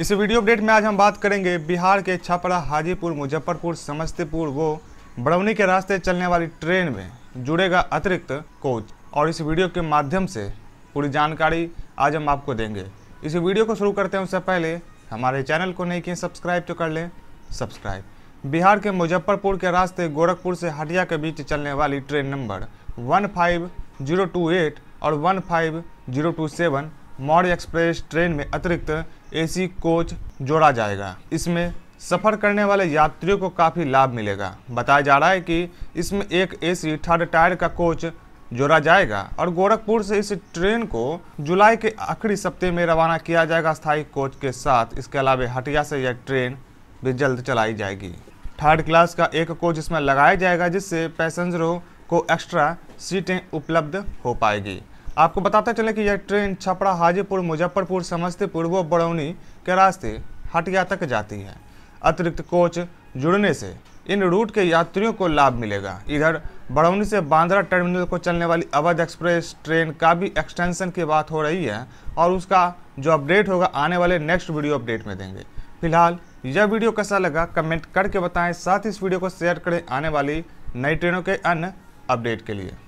इस video update में आज हम बात करेंगे बिहार के छपरा हाजीपुर मुजफ्फरपुर समस्तीपुर वो बड़ौनी के रास्ते चलने वाली ट्रेन में जुड़ेगा अतिरिक्त कोच और इस वीडियो के माध्यम से पूरी जानकारी आज हम आपको देंगे इस वीडियो को शुरू करते हैं उससे पहले हमारे चैनल को नहीं किए सब्सक्राइब तो कर लें सब्सक्राइब बिहार के मुजफ्फरपुर के रास्ते गोरखपुर से हटिया के बीच चलने वाली train number one five zero two eight और one five zero two seven Maurya express train में अतिरिक्त एसी कोच जोड़ा जाएगा इसमें सफ़र करने वाले यात्रियों को काफ़ी लाभ मिलेगा बताया जा रहा है कि इसमें एक एसी थर्ड टायर का कोच जोड़ा जाएगा और गोरखपुर से इस ट्रेन को जुलाई के आखिरी सप्ते में रवाना किया जाएगा स्थायी कोच के साथ इसके अलावा हटिया से यह ट्रेन भी जल्द चलाई जाएगी थर्ड क्लास का एक कोच इसमें लगाया जाएगा जिससे पैसेंजरों को एक्स्ट्रा सीटें उपलब्ध हो पाएगी आपको बताते चले कि यह ट्रेन छपरा हाजीपुर मुजफ्फरपुर समस्तीपुर व बड़ौनी के रास्ते हटिया तक जाती है अतिरिक्त कोच जुड़ने से इन रूट के यात्रियों को लाभ मिलेगा इधर बड़ौनी से बांद्रा टर्मिनल को चलने वाली अवध एक्सप्रेस ट्रेन का भी एक्सटेंशन की बात हो रही है और उसका जो अपडेट होगा आने वाले नेक्स्ट वीडियो अपडेट में देंगे फिलहाल यह वीडियो कैसा लगा कमेंट करके बताएं साथ ही इस वीडियो को शेयर करें आने वाली नई ट्रेनों के अन्य अपडेट के लिए